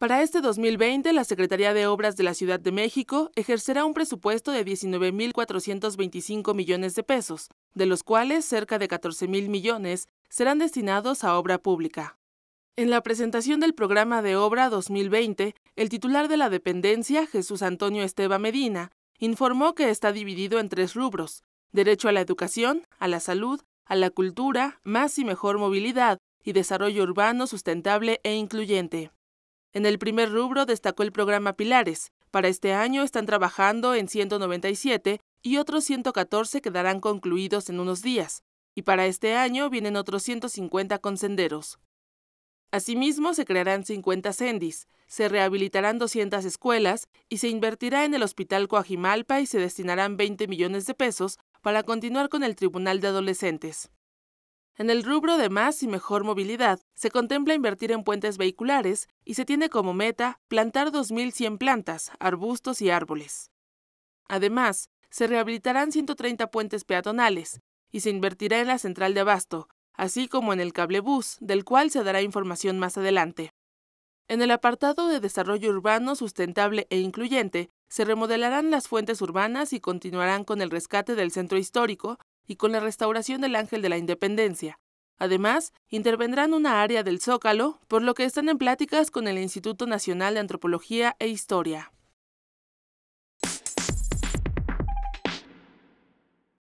Para este 2020, la Secretaría de Obras de la Ciudad de México ejercerá un presupuesto de 19.425 millones de pesos, de los cuales cerca de 14.000 millones serán destinados a obra pública. En la presentación del programa de obra 2020, el titular de la dependencia, Jesús Antonio Esteba Medina, informó que está dividido en tres rubros, derecho a la educación, a la salud, a la cultura, más y mejor movilidad y desarrollo urbano sustentable e incluyente. En el primer rubro destacó el programa Pilares. Para este año están trabajando en 197 y otros 114 quedarán concluidos en unos días. Y para este año vienen otros 150 con senderos. Asimismo, se crearán 50 sendis, se rehabilitarán 200 escuelas y se invertirá en el Hospital Coajimalpa y se destinarán 20 millones de pesos para continuar con el Tribunal de Adolescentes. En el rubro de más y mejor movilidad, se contempla invertir en puentes vehiculares y se tiene como meta plantar 2.100 plantas, arbustos y árboles. Además, se rehabilitarán 130 puentes peatonales y se invertirá en la central de abasto, así como en el cablebús, del cual se dará información más adelante. En el apartado de desarrollo urbano sustentable e incluyente, se remodelarán las fuentes urbanas y continuarán con el rescate del centro histórico, y con la restauración del Ángel de la Independencia. Además, intervendrán una área del Zócalo, por lo que están en pláticas con el Instituto Nacional de Antropología e Historia.